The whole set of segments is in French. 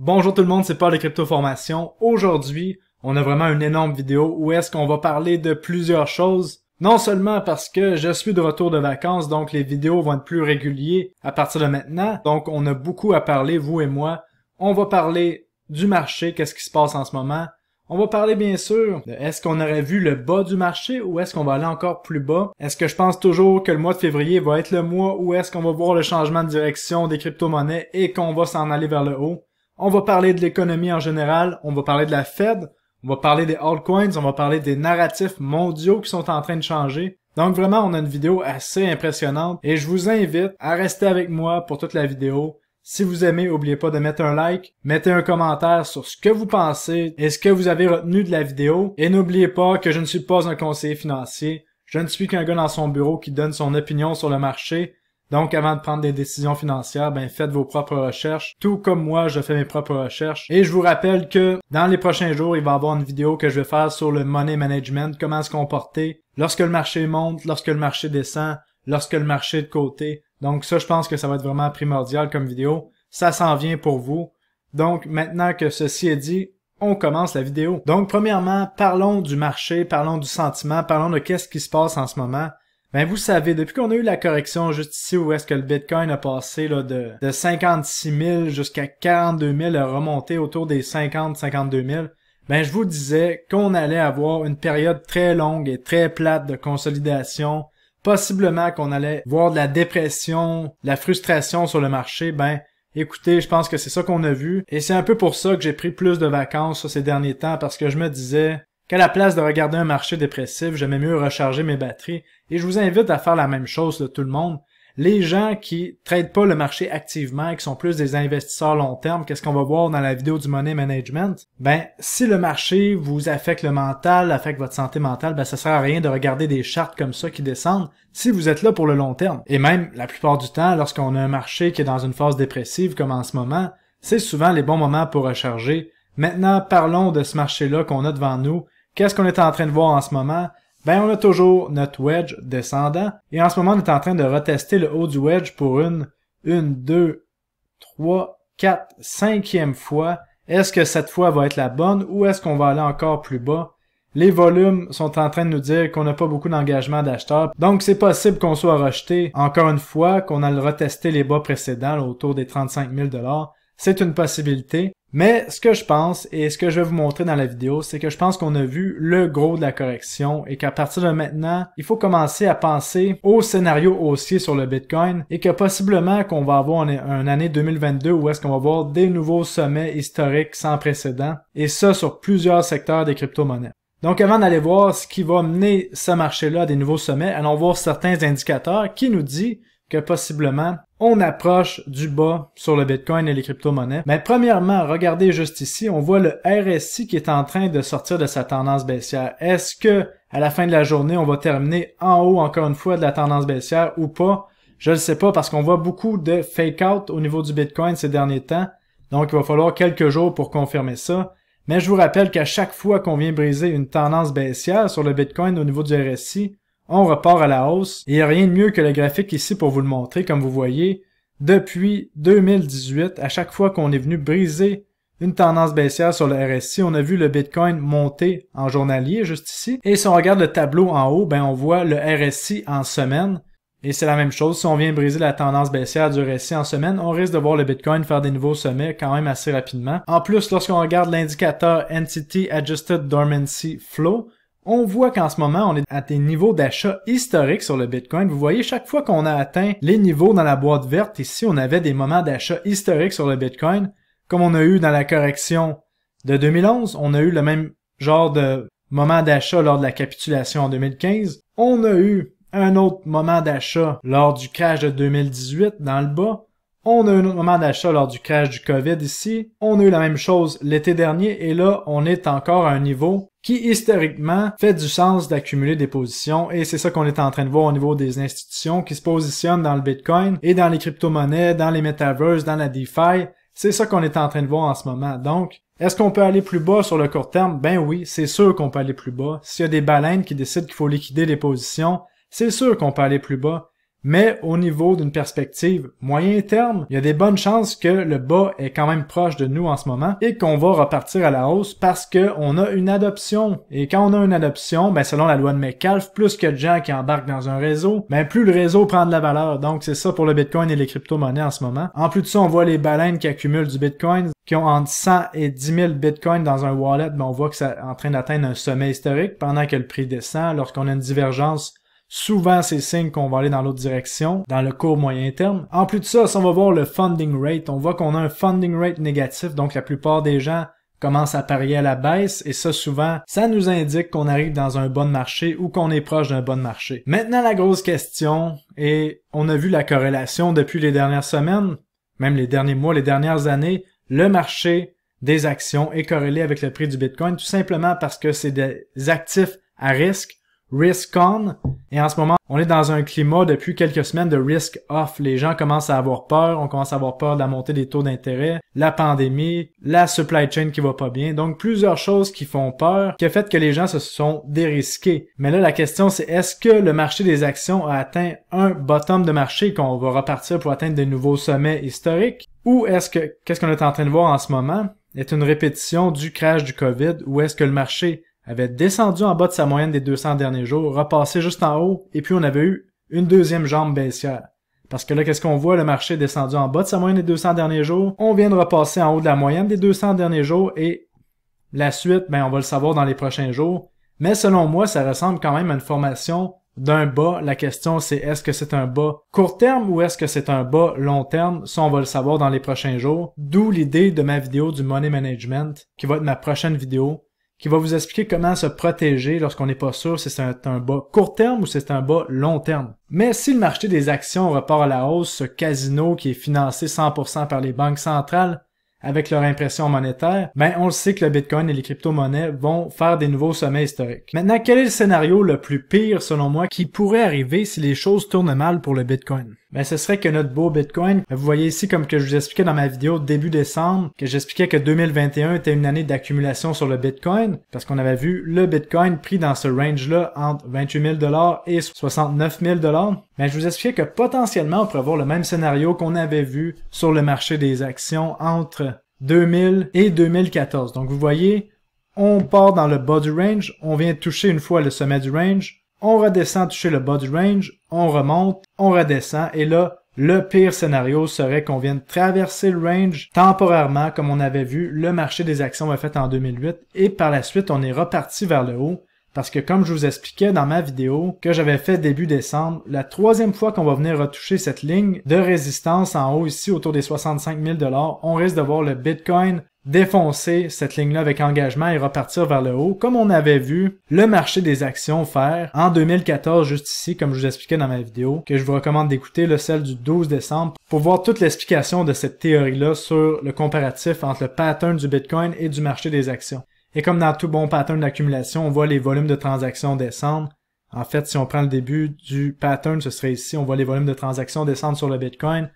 Bonjour tout le monde, c'est Paul de Crypto Formation. Aujourd'hui, on a vraiment une énorme vidéo où est-ce qu'on va parler de plusieurs choses. Non seulement parce que je suis de retour de vacances, donc les vidéos vont être plus réguliers à partir de maintenant. Donc on a beaucoup à parler, vous et moi. On va parler du marché, qu'est-ce qui se passe en ce moment. On va parler bien sûr de est-ce qu'on aurait vu le bas du marché ou est-ce qu'on va aller encore plus bas? Est-ce que je pense toujours que le mois de février va être le mois où est-ce qu'on va voir le changement de direction des crypto-monnaies et qu'on va s'en aller vers le haut? On va parler de l'économie en général, on va parler de la Fed, on va parler des altcoins, on va parler des narratifs mondiaux qui sont en train de changer. Donc vraiment, on a une vidéo assez impressionnante et je vous invite à rester avec moi pour toute la vidéo. Si vous aimez, n'oubliez pas de mettre un like, mettez un commentaire sur ce que vous pensez et ce que vous avez retenu de la vidéo. Et n'oubliez pas que je ne suis pas un conseiller financier, je ne suis qu'un gars dans son bureau qui donne son opinion sur le marché. Donc, avant de prendre des décisions financières, ben, faites vos propres recherches. Tout comme moi, je fais mes propres recherches. Et je vous rappelle que dans les prochains jours, il va y avoir une vidéo que je vais faire sur le money management, comment se comporter lorsque le marché monte, lorsque le marché descend, lorsque le marché est de côté. Donc, ça, je pense que ça va être vraiment primordial comme vidéo. Ça s'en vient pour vous. Donc, maintenant que ceci est dit, on commence la vidéo. Donc, premièrement, parlons du marché, parlons du sentiment, parlons de qu'est-ce qui se passe en ce moment. Ben vous savez, depuis qu'on a eu la correction juste ici où est-ce que le Bitcoin a passé là, de, de 56 000 jusqu'à 42 000, a remonté autour des 50-52 000, ben je vous disais qu'on allait avoir une période très longue et très plate de consolidation, possiblement qu'on allait voir de la dépression, de la frustration sur le marché, ben écoutez, je pense que c'est ça qu'on a vu et c'est un peu pour ça que j'ai pris plus de vacances ces derniers temps parce que je me disais qu'à la place de regarder un marché dépressif, j'aimais mieux recharger mes batteries et je vous invite à faire la même chose de tout le monde. Les gens qui traitent pas le marché activement et qui sont plus des investisseurs long terme, qu'est-ce qu'on va voir dans la vidéo du money management? Ben, si le marché vous affecte le mental, affecte votre santé mentale, ben ça sert à rien de regarder des chartes comme ça qui descendent si vous êtes là pour le long terme. Et même, la plupart du temps, lorsqu'on a un marché qui est dans une phase dépressive comme en ce moment, c'est souvent les bons moments pour recharger. Maintenant, parlons de ce marché-là qu'on a devant nous Qu'est-ce qu'on est en train de voir en ce moment? Ben, on a toujours notre wedge descendant. Et en ce moment, on est en train de retester le haut du wedge pour une, une, deux, trois, quatre, cinquième fois. Est-ce que cette fois va être la bonne ou est-ce qu'on va aller encore plus bas? Les volumes sont en train de nous dire qu'on n'a pas beaucoup d'engagement d'acheteurs. Donc, c'est possible qu'on soit rejeté encore une fois, qu'on a retesté les bas précédents autour des 35 000 c'est une possibilité. Mais ce que je pense et ce que je vais vous montrer dans la vidéo, c'est que je pense qu'on a vu le gros de la correction et qu'à partir de maintenant, il faut commencer à penser au scénario haussier sur le Bitcoin et que possiblement qu'on va avoir une, année 2022 où est-ce qu'on va avoir des nouveaux sommets historiques sans précédent et ça sur plusieurs secteurs des crypto-monnaies. Donc avant d'aller voir ce qui va mener ce marché-là à des nouveaux sommets, allons voir certains indicateurs qui nous disent que possiblement on approche du bas sur le Bitcoin et les crypto-monnaies. Mais premièrement, regardez juste ici, on voit le RSI qui est en train de sortir de sa tendance baissière. Est-ce que à la fin de la journée, on va terminer en haut encore une fois de la tendance baissière ou pas? Je ne sais pas parce qu'on voit beaucoup de fake-out au niveau du Bitcoin ces derniers temps. Donc, il va falloir quelques jours pour confirmer ça. Mais je vous rappelle qu'à chaque fois qu'on vient briser une tendance baissière sur le Bitcoin au niveau du RSI, on repart à la hausse et il n'y a rien de mieux que le graphique ici pour vous le montrer comme vous voyez. Depuis 2018, à chaque fois qu'on est venu briser une tendance baissière sur le RSI, on a vu le Bitcoin monter en journalier juste ici. Et si on regarde le tableau en haut, ben on voit le RSI en semaine. Et c'est la même chose, si on vient briser la tendance baissière du RSI en semaine, on risque de voir le Bitcoin faire des nouveaux sommets quand même assez rapidement. En plus, lorsqu'on regarde l'indicateur Entity Adjusted Dormancy Flow, on voit qu'en ce moment, on est à des niveaux d'achat historiques sur le Bitcoin. Vous voyez, chaque fois qu'on a atteint les niveaux dans la boîte verte, ici, on avait des moments d'achat historiques sur le Bitcoin, comme on a eu dans la correction de 2011, on a eu le même genre de moment d'achat lors de la capitulation en 2015. On a eu un autre moment d'achat lors du crash de 2018 dans le bas. On a eu autre moment d'achat lors du crash du COVID ici. On a eu la même chose l'été dernier et là, on est encore à un niveau qui historiquement fait du sens d'accumuler des positions et c'est ça qu'on est en train de voir au niveau des institutions qui se positionnent dans le Bitcoin et dans les crypto-monnaies, dans les metaverses, dans la DeFi. C'est ça qu'on est en train de voir en ce moment. Donc, est-ce qu'on peut aller plus bas sur le court terme? Ben oui, c'est sûr qu'on peut aller plus bas. S'il y a des baleines qui décident qu'il faut liquider les positions, c'est sûr qu'on peut aller plus bas. Mais au niveau d'une perspective moyen terme, il y a des bonnes chances que le bas est quand même proche de nous en ce moment et qu'on va repartir à la hausse parce qu'on a une adoption. Et quand on a une adoption, ben, selon la loi de McCalf, plus que de gens qui embarquent dans un réseau, ben plus le réseau prend de la valeur. Donc c'est ça pour le Bitcoin et les crypto-monnaies en ce moment. En plus de ça, on voit les baleines qui accumulent du Bitcoin qui ont entre 100 et 10 000 bitcoins dans un wallet, mais ben, on voit que ça est en train d'atteindre un sommet historique pendant que le prix descend lorsqu'on a une divergence Souvent, c'est signe qu'on va aller dans l'autre direction, dans le court moyen terme. En plus de ça, si on va voir le funding rate, on voit qu'on a un funding rate négatif, donc la plupart des gens commencent à parier à la baisse et ça souvent, ça nous indique qu'on arrive dans un bon marché ou qu'on est proche d'un bon marché. Maintenant, la grosse question, et on a vu la corrélation depuis les dernières semaines, même les derniers mois, les dernières années, le marché des actions est corrélé avec le prix du Bitcoin tout simplement parce que c'est des actifs à risque risk-on. Et en ce moment, on est dans un climat depuis quelques semaines de risk-off. Les gens commencent à avoir peur, on commence à avoir peur de la montée des taux d'intérêt, la pandémie, la supply chain qui va pas bien. Donc plusieurs choses qui font peur, qui a fait que les gens se sont dérisqués. Mais là, la question c'est est-ce que le marché des actions a atteint un bottom de marché qu'on va repartir pour atteindre de nouveaux sommets historiques? Ou est-ce que, qu'est-ce qu'on est en train de voir en ce moment, est une répétition du crash du COVID ou est-ce que le marché avait descendu en bas de sa moyenne des 200 derniers jours, repassé juste en haut, et puis on avait eu une deuxième jambe baissière. Parce que là, qu'est-ce qu'on voit? Le marché est descendu en bas de sa moyenne des 200 derniers jours. On vient de repasser en haut de la moyenne des 200 derniers jours et la suite, ben, on va le savoir dans les prochains jours. Mais selon moi, ça ressemble quand même à une formation d'un bas. La question, c'est est-ce que c'est un bas court terme ou est-ce que c'est un bas long terme? Ça, on va le savoir dans les prochains jours. D'où l'idée de ma vidéo du Money Management, qui va être ma prochaine vidéo qui va vous expliquer comment se protéger lorsqu'on n'est pas sûr si c'est un, bas court terme ou si c'est un bas long terme. Mais si le marché des actions repart à la hausse, ce casino qui est financé 100% par les banques centrales avec leur impression monétaire, ben on le sait que le Bitcoin et les crypto-monnaies vont faire des nouveaux sommets historiques. Maintenant, quel est le scénario le plus pire selon moi qui pourrait arriver si les choses tournent mal pour le Bitcoin? ben, ce serait que notre beau Bitcoin, ben, vous voyez ici comme que je vous expliquais dans ma vidéo début décembre, que j'expliquais que 2021 était une année d'accumulation sur le Bitcoin, parce qu'on avait vu le Bitcoin pris dans ce range-là entre 28 000 et 69 000 Mais je vous expliquais que potentiellement on pourrait voir le même scénario qu'on avait vu sur le marché des actions entre 2000 et 2014. Donc vous voyez, on part dans le bas du range, on vient toucher une fois le sommet du range, on redescend toucher le bas du range, on remonte, on redescend, et là, le pire scénario serait qu'on vienne traverser le range temporairement, comme on avait vu le marché des actions a fait en 2008, et par la suite, on est reparti vers le haut, parce que comme je vous expliquais dans ma vidéo que j'avais fait début décembre, la troisième fois qu'on va venir retoucher cette ligne de résistance en haut ici autour des 65 000 on risque de voir le Bitcoin défoncer cette ligne-là avec engagement et repartir vers le haut, comme on avait vu le marché des actions faire en 2014, juste ici, comme je vous expliquais dans ma vidéo, que je vous recommande d'écouter, le celle du 12 décembre, pour voir toute l'explication de cette théorie-là sur le comparatif entre le pattern du Bitcoin et du marché des actions. Et comme dans tout bon pattern d'accumulation, on voit les volumes de transactions descendre. En fait, si on prend le début du pattern, ce serait ici, on voit les volumes de transactions descendre sur le Bitcoin.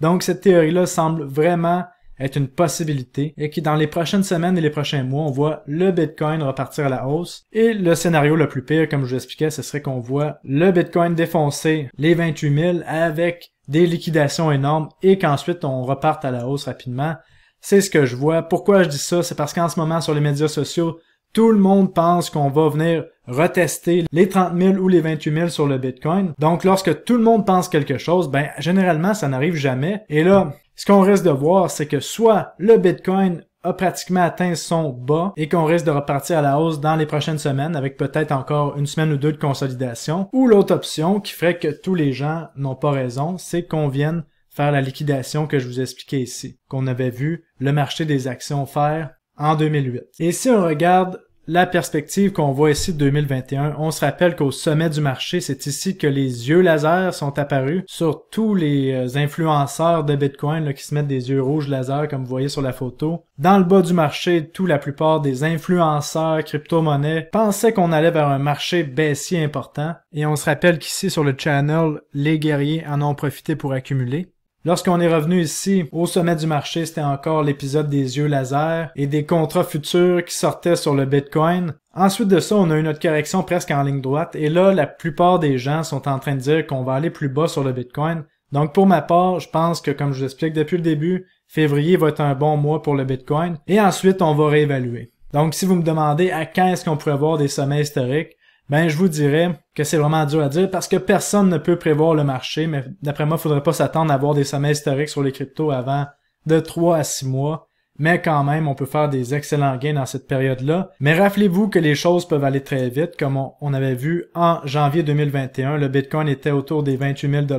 Donc, cette théorie-là semble vraiment est une possibilité et qui dans les prochaines semaines et les prochains mois, on voit le Bitcoin repartir à la hausse. Et le scénario le plus pire, comme je vous expliquais, ce serait qu'on voit le Bitcoin défoncer les 28 000 avec des liquidations énormes et qu'ensuite on reparte à la hausse rapidement. C'est ce que je vois. Pourquoi je dis ça? C'est parce qu'en ce moment sur les médias sociaux, tout le monde pense qu'on va venir retester les 30 000 ou les 28 000 sur le Bitcoin. Donc, lorsque tout le monde pense quelque chose, ben, généralement, ça n'arrive jamais. Et là, ce qu'on reste de voir, c'est que soit le Bitcoin a pratiquement atteint son bas et qu'on risque de repartir à la hausse dans les prochaines semaines avec peut-être encore une semaine ou deux de consolidation. Ou l'autre option qui ferait que tous les gens n'ont pas raison, c'est qu'on vienne faire la liquidation que je vous expliquais ici, qu'on avait vu le marché des actions faire en 2008. Et si on regarde la perspective qu'on voit ici de 2021, on se rappelle qu'au sommet du marché, c'est ici que les yeux laser sont apparus sur tous les euh, influenceurs de Bitcoin qui se mettent des yeux rouges laser comme vous voyez sur la photo. Dans le bas du marché, tout la plupart des influenceurs crypto-monnaies pensaient qu'on allait vers un marché baissier important et on se rappelle qu'ici sur le channel, les guerriers en ont profité pour accumuler. Lorsqu'on est revenu ici, au sommet du marché, c'était encore l'épisode des yeux lasers et des contrats futurs qui sortaient sur le Bitcoin. Ensuite de ça, on a eu notre correction presque en ligne droite et là, la plupart des gens sont en train de dire qu'on va aller plus bas sur le Bitcoin. Donc pour ma part, je pense que comme je vous explique depuis le début, février va être un bon mois pour le Bitcoin et ensuite on va réévaluer. Donc si vous me demandez à quand est-ce qu'on pourrait avoir des sommets historiques, ben, je vous dirais que c'est vraiment dur à dire parce que personne ne peut prévoir le marché, mais d'après moi, il faudrait pas s'attendre à avoir des sommets historiques sur les cryptos avant de 3 à 6 mois. Mais quand même, on peut faire des excellents gains dans cette période-là. Mais rappelez-vous que les choses peuvent aller très vite. Comme on, on avait vu en janvier 2021, le Bitcoin était autour des 28 000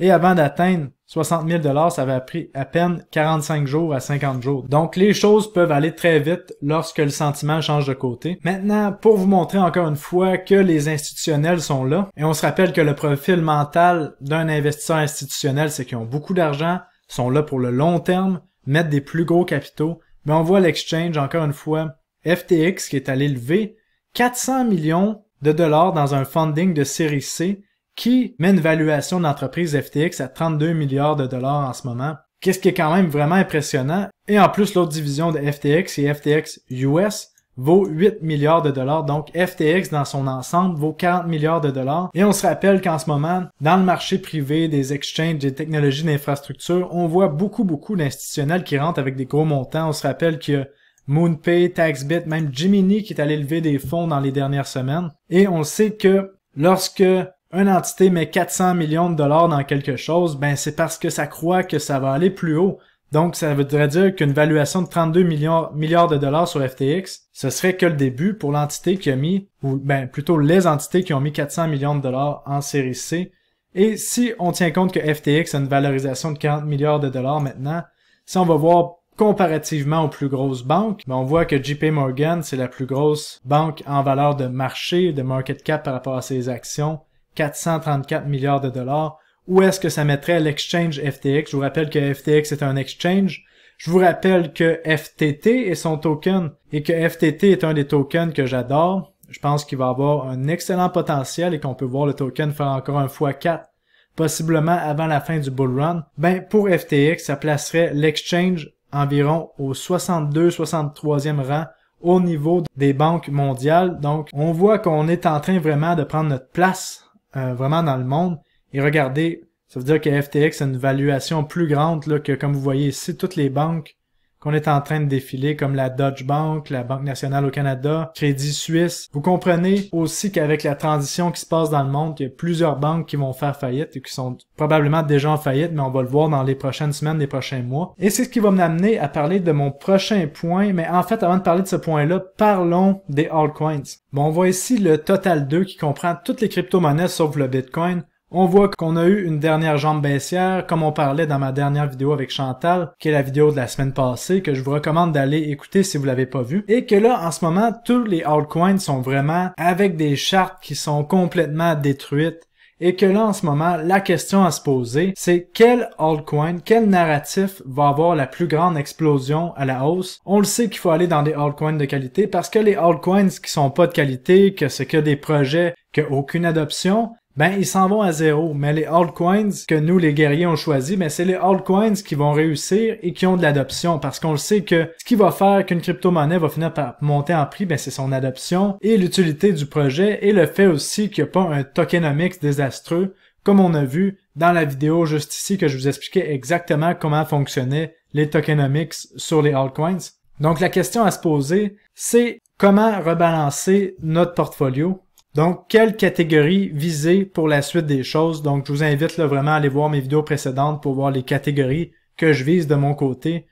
et avant d'atteindre 60 000 ça avait pris à peine 45 jours à 50 jours. Donc les choses peuvent aller très vite lorsque le sentiment change de côté. Maintenant, pour vous montrer encore une fois que les institutionnels sont là, et on se rappelle que le profil mental d'un investisseur institutionnel, c'est qu'ils ont beaucoup d'argent, sont là pour le long terme, mettent des plus gros capitaux, mais on voit l'exchange encore une fois, FTX qui est allé lever 400 millions de dollars dans un funding de série C qui met une valuation d'entreprise FTX à 32 milliards de dollars en ce moment. Qu'est-ce qui est quand même vraiment impressionnant. Et en plus, l'autre division de FTX et FTX US vaut 8 milliards de dollars. Donc FTX dans son ensemble vaut 40 milliards de dollars. Et on se rappelle qu'en ce moment, dans le marché privé des exchanges, des technologies d'infrastructure, on voit beaucoup, beaucoup d'institutionnels qui rentrent avec des gros montants. On se rappelle qu'il y a MoonPay, TaxBit, même Jiminy qui est allé lever des fonds dans les dernières semaines. Et on sait que lorsque une entité met 400 millions de dollars dans quelque chose, ben c'est parce que ça croit que ça va aller plus haut. Donc, ça voudrait dire qu'une valuation de 32 milliards, de dollars sur FTX, ce serait que le début pour l'entité qui a mis, ou ben plutôt les entités qui ont mis 400 millions de dollars en série C. Et si on tient compte que FTX a une valorisation de 40 milliards de dollars maintenant, si on va voir comparativement aux plus grosses banques, ben on voit que JP Morgan, c'est la plus grosse banque en valeur de marché, de market cap par rapport à ses actions, 434 milliards de dollars. Où est-ce que ça mettrait l'exchange FTX? Je vous rappelle que FTX est un exchange. Je vous rappelle que FTT est son token et que FTT est un des tokens que j'adore. Je pense qu'il va avoir un excellent potentiel et qu'on peut voir le token faire encore un fois 4 possiblement avant la fin du bull run. Ben, pour FTX, ça placerait l'exchange environ au 62-63e rang au niveau des banques mondiales. Donc, on voit qu'on est en train vraiment de prendre notre place euh, vraiment dans le monde. Et regardez, ça veut dire que FTX a une valuation plus grande là, que, comme vous voyez ici, toutes les banques qu'on est en train de défiler, comme la Deutsche Bank, la Banque nationale au Canada, Crédit Suisse. Vous comprenez aussi qu'avec la transition qui se passe dans le monde, il y a plusieurs banques qui vont faire faillite et qui sont probablement déjà en faillite, mais on va le voir dans les prochaines semaines, les prochains mois. Et c'est ce qui va m'amener à parler de mon prochain point, mais en fait, avant de parler de ce point-là, parlons des altcoins. Bon, on voit ici le Total 2 qui comprend toutes les crypto-monnaies sauf le Bitcoin. On voit qu'on a eu une dernière jambe baissière, comme on parlait dans ma dernière vidéo avec Chantal, qui est la vidéo de la semaine passée, que je vous recommande d'aller écouter si vous l'avez pas vu, et que là, en ce moment, tous les altcoins sont vraiment avec des chartes qui sont complètement détruites, et que là, en ce moment, la question à se poser, c'est quel altcoin, quel narratif va avoir la plus grande explosion à la hausse? On le sait qu'il faut aller dans des altcoins de qualité parce que les altcoins qui sont pas de qualité, que c'est que des projets qu'aucune aucune adoption, ben ils s'en vont à zéro. Mais les altcoins que nous, les guerriers, ont choisi, ben c'est les altcoins qui vont réussir et qui ont de l'adoption. Parce qu'on le sait que ce qui va faire qu'une crypto-monnaie va finir par monter en prix, ben c'est son adoption et l'utilité du projet et le fait aussi qu'il n'y a pas un tokenomics désastreux, comme on a vu dans la vidéo juste ici que je vous expliquais exactement comment fonctionnaient les tokenomics sur les altcoins. Donc la question à se poser, c'est comment rebalancer notre portfolio donc, quelle catégorie viser pour la suite des choses? Donc, je vous invite vraiment à aller voir mes vidéos précédentes pour voir les catégories que je vise de mon côté.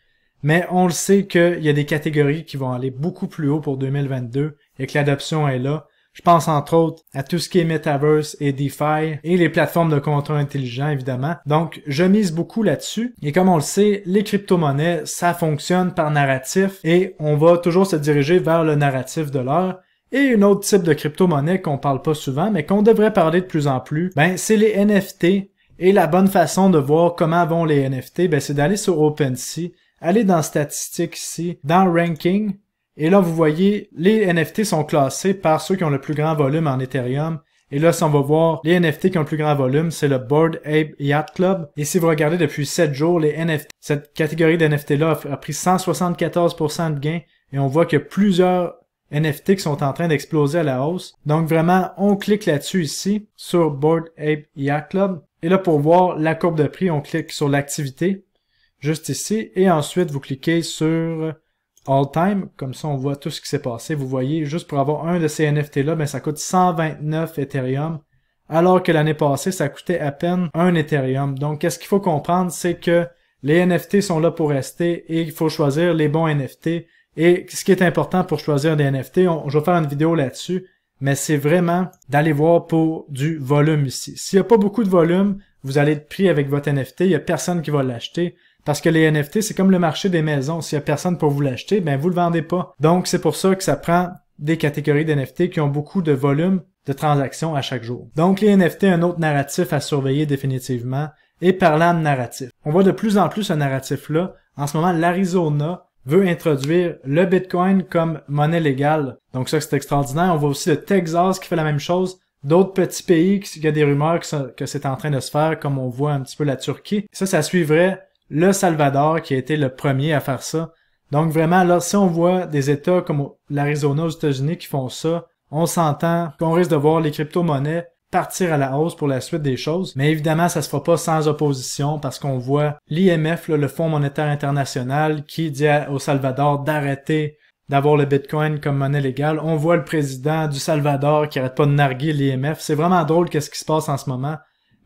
Mais on le sait qu'il y a des catégories qui vont aller beaucoup plus haut pour 2022 et que l'adoption est là. Je pense entre autres à tout ce qui est Metaverse et DeFi et les plateformes de contrats intelligent, évidemment. Donc je mise beaucoup là-dessus et comme on le sait, les crypto-monnaies ça fonctionne par narratif et on va toujours se diriger vers le narratif de l'heure et un autre type de crypto-monnaie qu'on parle pas souvent, mais qu'on devrait parler de plus en plus, ben, c'est les NFT. Et la bonne façon de voir comment vont les NFT, ben, c'est d'aller sur OpenSea, aller dans statistiques ici, dans ranking, et là, vous voyez, les NFT sont classés par ceux qui ont le plus grand volume en Ethereum. Et là, si on va voir les NFT qui ont le plus grand volume, c'est le Board Ape Yacht Club. Et si vous regardez depuis 7 jours, les NFT, cette catégorie d'NFT-là a pris 174% de gains. Et on voit que plusieurs NFT qui sont en train d'exploser à la hausse. Donc vraiment, on clique là-dessus ici, sur Board Ape Yacht Club. Et là, pour voir la courbe de prix, on clique sur l'activité, juste ici. Et ensuite, vous cliquez sur All Time. Comme ça, on voit tout ce qui s'est passé. Vous voyez, juste pour avoir un de ces NFT-là, ben, ça coûte 129 Ethereum. Alors que l'année passée, ça coûtait à peine un Ethereum. Donc, qu'est-ce qu'il faut comprendre, c'est que les NFT sont là pour rester et il faut choisir les bons NFT et ce qui est important pour choisir des NFT, je vais faire une vidéo là-dessus, mais c'est vraiment d'aller voir pour du volume ici. S'il n'y a pas beaucoup de volume, vous allez être pris avec votre NFT, il n'y a personne qui va l'acheter. Parce que les NFT, c'est comme le marché des maisons. S'il n'y a personne pour vous l'acheter, ben vous le vendez pas. Donc c'est pour ça que ça prend des catégories d'NFT qui ont beaucoup de volume de transactions à chaque jour. Donc les NFT, un autre narratif à surveiller définitivement. Et parlant de narratif, on voit de plus en plus ce narratif-là. En ce moment, l'Arizona veut introduire le Bitcoin comme monnaie légale. Donc ça, c'est extraordinaire. On voit aussi le Texas qui fait la même chose. D'autres petits pays, il y a des rumeurs que c'est en train de se faire, comme on voit un petit peu la Turquie. Ça, ça suivrait le Salvador qui a été le premier à faire ça. Donc vraiment, là, si on voit des États comme l'Arizona aux États-Unis qui font ça, on s'entend qu'on risque de voir les crypto-monnaies partir à la hausse pour la suite des choses. Mais évidemment, ça se fera pas sans opposition parce qu'on voit l'IMF, le Fonds monétaire international, qui dit au Salvador d'arrêter d'avoir le Bitcoin comme monnaie légale. On voit le président du Salvador qui arrête pas de narguer l'IMF. C'est vraiment drôle qu'est-ce qui se passe en ce moment.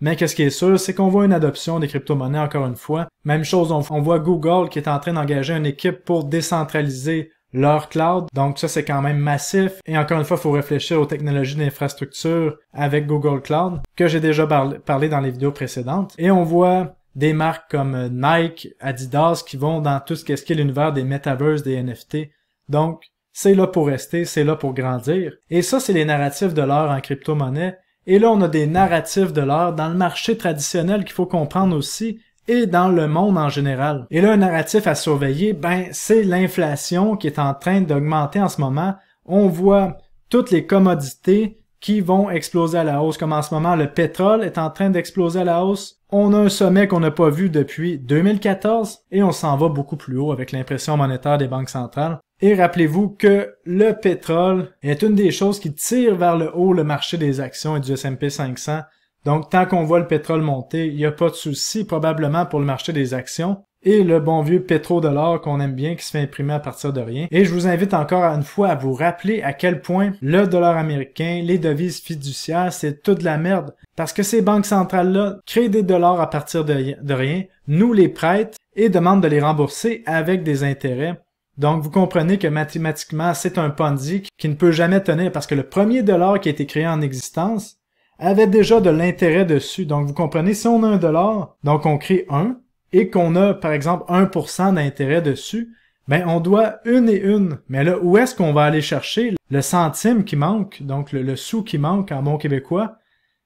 Mais qu'est-ce qui est sûr, c'est qu'on voit une adoption des crypto-monnaies encore une fois. Même chose, on, voit Google qui est en train d'engager une équipe pour décentraliser leur cloud. Donc ça, c'est quand même massif. Et encore une fois, il faut réfléchir aux technologies d'infrastructure avec Google Cloud, que j'ai déjà parlé dans les vidéos précédentes. Et on voit des marques comme euh, Nike, Adidas qui vont dans tout ce qu'est qu l'univers des metaverse, des NFT. Donc, c'est là pour rester, c'est là pour grandir. Et ça, c'est les narratifs de l'heure en crypto-monnaie. Et là, on a des narratifs de l'heure dans le marché traditionnel qu'il faut comprendre aussi et dans le monde en général. Et là, un narratif à surveiller, ben, c'est l'inflation qui est en train d'augmenter en ce moment. On voit toutes les commodités qui vont exploser à la hausse, comme en ce moment le pétrole est en train d'exploser à la hausse. On a un sommet qu'on n'a pas vu depuis 2014 et on s'en va beaucoup plus haut avec l'impression monétaire des banques centrales. Et rappelez-vous que le pétrole est une des choses qui tire vers le haut le marché des actions et du S&P 500 donc, tant qu'on voit le pétrole monter, il n'y a pas de souci probablement pour le marché des actions et le bon vieux pétro-dollar qu'on aime bien qui se fait imprimer à partir de rien. Et je vous invite encore une fois à vous rappeler à quel point le dollar américain, les devises fiduciaires, c'est toute la merde. Parce que ces banques centrales-là créent des dollars à partir de rien, nous les prêtent et demandent de les rembourser avec des intérêts. Donc vous comprenez que mathématiquement, c'est un Ponzi qui ne peut jamais tenir parce que le premier dollar qui a été créé en existence, avait déjà de l'intérêt dessus. Donc, vous comprenez, si on a un dollar, donc on crée un, et qu'on a, par exemple, 1% d'intérêt dessus, ben, on doit une et une. Mais là, où est-ce qu'on va aller chercher le centime qui manque, donc le, sou qui manque en bon québécois?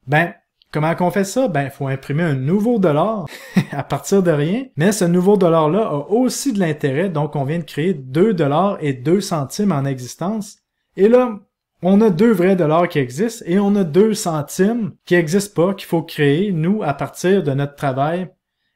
Ben, comment qu'on fait ça? Ben, faut imprimer un nouveau dollar à partir de rien. Mais ce nouveau dollar-là a aussi de l'intérêt, donc on vient de créer 2 dollars et 2 centimes en existence. Et là, on a deux vrais dollars qui existent et on a deux centimes qui n'existent pas, qu'il faut créer, nous, à partir de notre travail.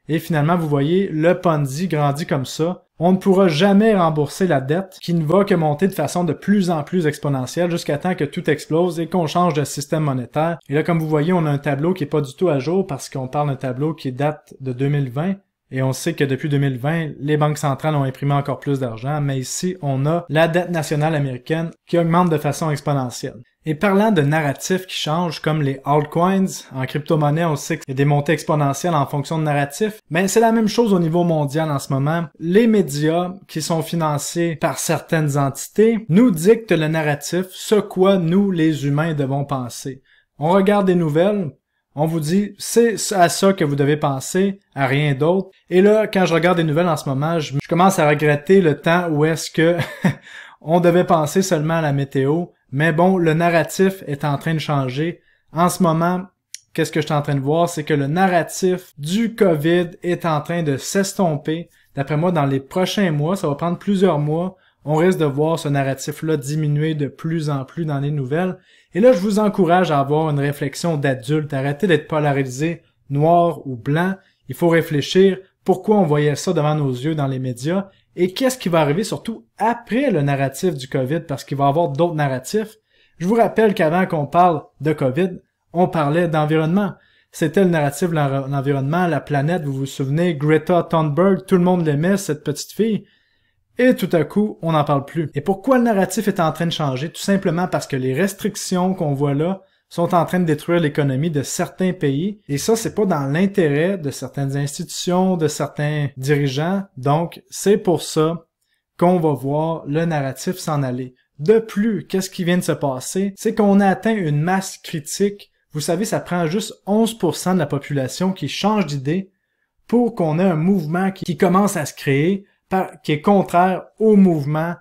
Et finalement, vous voyez, le Ponzi grandit comme ça. On ne pourra jamais rembourser la dette qui ne va que monter de façon de plus en plus exponentielle jusqu'à temps que tout explose et qu'on change de système monétaire. Et là, comme vous voyez, on a un tableau qui n'est pas du tout à jour parce qu'on parle d'un tableau qui date de 2020. Et on sait que depuis 2020, les banques centrales ont imprimé encore plus d'argent, mais ici, on a la dette nationale américaine qui augmente de façon exponentielle. Et parlant de narratifs qui changent, comme les altcoins, en crypto-monnaie, on sait qu'il y a des montées exponentielles en fonction de narratifs, mais c'est la même chose au niveau mondial en ce moment. Les médias, qui sont financés par certaines entités, nous dictent le narratif, ce quoi nous, les humains, devons penser. On regarde des nouvelles, on vous dit, c'est à ça que vous devez penser, à rien d'autre. Et là, quand je regarde les nouvelles en ce moment, je, commence à regretter le temps où est-ce que on devait penser seulement à la météo. Mais bon, le narratif est en train de changer. En ce moment, qu'est-ce que je suis en train de voir? C'est que le narratif du COVID est en train de s'estomper. D'après moi, dans les prochains mois, ça va prendre plusieurs mois, on risque de voir ce narratif-là diminuer de plus en plus dans les nouvelles. Et là, je vous encourage à avoir une réflexion d'adulte, arrêtez d'être polarisé, noir ou blanc. Il faut réfléchir pourquoi on voyait ça devant nos yeux dans les médias et qu'est-ce qui va arriver surtout après le narratif du COVID parce qu'il va y avoir d'autres narratifs. Je vous rappelle qu'avant qu'on parle de COVID, on parlait d'environnement. C'était le narratif de l'environnement, la planète, vous vous souvenez, Greta Thunberg, tout le monde l'aimait, cette petite fille. Et tout à coup, on n'en parle plus. Et pourquoi le narratif est en train de changer? Tout simplement parce que les restrictions qu'on voit là sont en train de détruire l'économie de certains pays. Et ça, c'est pas dans l'intérêt de certaines institutions, de certains dirigeants. Donc, c'est pour ça qu'on va voir le narratif s'en aller. De plus, qu'est-ce qui vient de se passer? C'est qu'on a atteint une masse critique. Vous savez, ça prend juste 11% de la population qui change d'idée pour qu'on ait un mouvement qui commence à se créer qui est contraire au mouvement,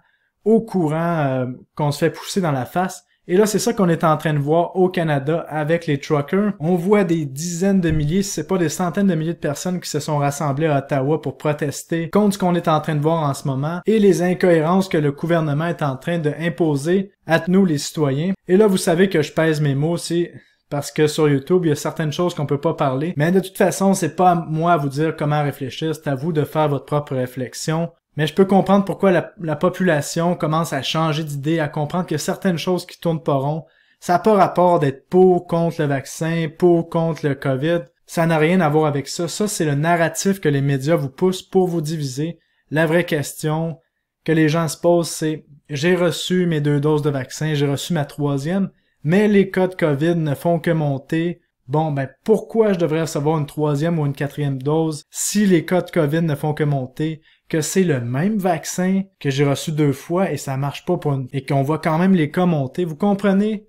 au courant euh, qu'on se fait pousser dans la face. Et là, c'est ça qu'on est en train de voir au Canada avec les truckers. On voit des dizaines de milliers, si c'est pas des centaines de milliers de personnes qui se sont rassemblées à Ottawa pour protester contre ce qu'on est en train de voir en ce moment et les incohérences que le gouvernement est en train de imposer à nous les citoyens. Et là, vous savez que je pèse mes mots, c'est parce que sur YouTube, il y a certaines choses qu'on peut pas parler. Mais de toute façon, c'est pas à moi à vous dire comment réfléchir, c'est à vous de faire votre propre réflexion. Mais je peux comprendre pourquoi la, population commence à changer d'idée, à comprendre que certaines choses qui tournent pas rond, ça n'a pas rapport d'être pour, contre le vaccin, pour, contre le COVID. Ça n'a rien à voir avec ça. Ça, c'est le narratif que les médias vous poussent pour vous diviser. La vraie question que les gens se posent, c'est j'ai reçu mes deux doses de vaccin, j'ai reçu ma troisième mais les cas de COVID ne font que monter. Bon, ben pourquoi je devrais recevoir une troisième ou une quatrième dose si les cas de COVID ne font que monter, que c'est le même vaccin que j'ai reçu deux fois et ça marche pas pour une... et qu'on voit quand même les cas monter. Vous comprenez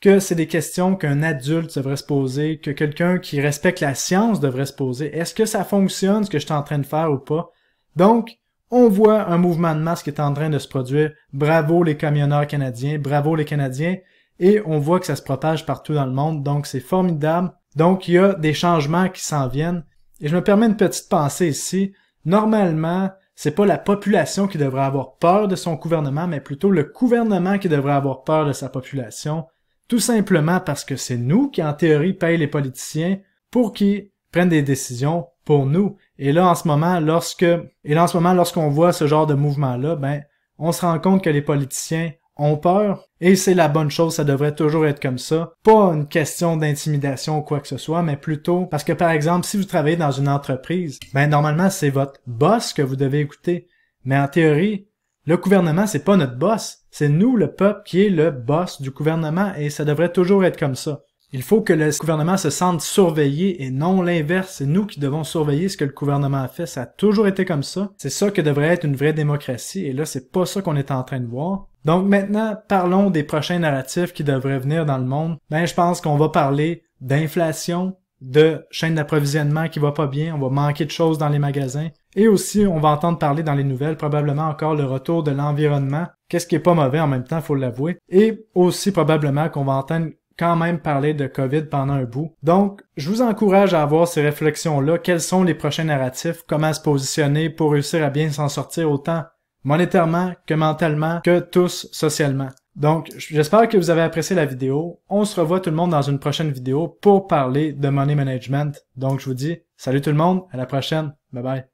que c'est des questions qu'un adulte devrait se poser, que quelqu'un qui respecte la science devrait se poser. Est-ce que ça fonctionne ce que je suis en train de faire ou pas? Donc, on voit un mouvement de masse qui est en train de se produire. Bravo les camionneurs canadiens, bravo les Canadiens et on voit que ça se propage partout dans le monde, donc c'est formidable. Donc il y a des changements qui s'en viennent. Et je me permets une petite pensée ici. Normalement, c'est pas la population qui devrait avoir peur de son gouvernement, mais plutôt le gouvernement qui devrait avoir peur de sa population, tout simplement parce que c'est nous qui, en théorie, payent les politiciens pour qu'ils prennent des décisions pour nous. Et là, en ce moment, lorsque, et là, en ce moment, lorsqu'on voit ce genre de mouvement-là, ben, on se rend compte que les politiciens ont peur. Et c'est la bonne chose, ça devrait toujours être comme ça. Pas une question d'intimidation ou quoi que ce soit, mais plutôt parce que par exemple, si vous travaillez dans une entreprise, ben normalement c'est votre boss que vous devez écouter. Mais en théorie, le gouvernement c'est pas notre boss, c'est nous le peuple qui est le boss du gouvernement et ça devrait toujours être comme ça. Il faut que le gouvernement se sente surveillé et non l'inverse. C'est nous qui devons surveiller ce que le gouvernement a fait. Ça a toujours été comme ça. C'est ça que devrait être une vraie démocratie. Et là, c'est pas ça qu'on est en train de voir. Donc maintenant, parlons des prochains narratifs qui devraient venir dans le monde. Ben, je pense qu'on va parler d'inflation, de chaîne d'approvisionnement qui va pas bien, on va manquer de choses dans les magasins. Et aussi, on va entendre parler dans les nouvelles probablement encore le retour de l'environnement, qu'est-ce qui est pas mauvais en même temps, faut l'avouer. Et aussi probablement qu'on va entendre quand même parler de COVID pendant un bout. Donc, je vous encourage à avoir ces réflexions-là. Quels sont les prochains narratifs? Comment se positionner pour réussir à bien s'en sortir autant monétairement, que mentalement, que tous socialement. Donc, j'espère que vous avez apprécié la vidéo. On se revoit tout le monde dans une prochaine vidéo pour parler de money management. Donc, je vous dis salut tout le monde, à la prochaine. Bye bye.